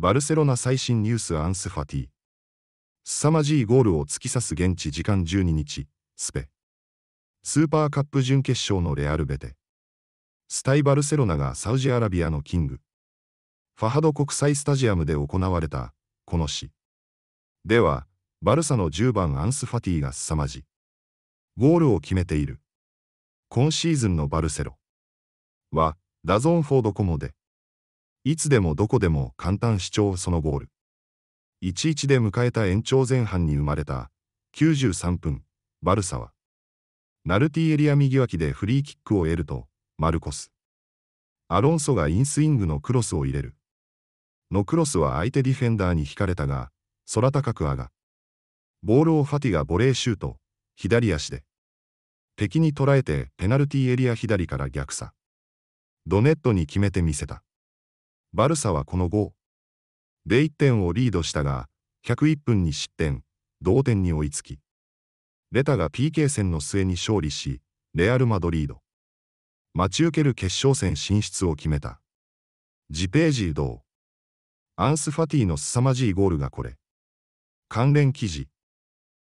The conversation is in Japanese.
バルセロナ最新ニュースアンスファティ。凄まじいゴールを突き刺す現地時間12日、スペ。スーパーカップ準決勝のレアルベテ。スタイバルセロナがサウジアラビアのキング。ファハド国際スタジアムで行われた、この詩。では、バルサの10番アンス・ファティが凄まじ。ゴールを決めている。今シーズンのバルセロ。は、ダゾーンフォードコモで。いつでもどこでも簡単主張そのゴール。1-1で迎えた延長前半に生まれた93分、バルサは、ナルティエリア右脇でフリーキックを得ると、マルコス。アロンソがインスイングのクロスを入れる。のクロスは相手ディフェンダーに引かれたが、空高く上が。ボールをファティがボレーシュート、左足で。敵に捉えてペナルティエリア左から逆差。ドネットに決めてみせた。バルサはこの後で1点をリードしたが、101分に失点、同点に追いつき、レタが PK 戦の末に勝利し、レアル・マドリード。待ち受ける決勝戦進出を決めた。ジページ移動。アンス・ファティの凄まじいゴールがこれ。関連記事。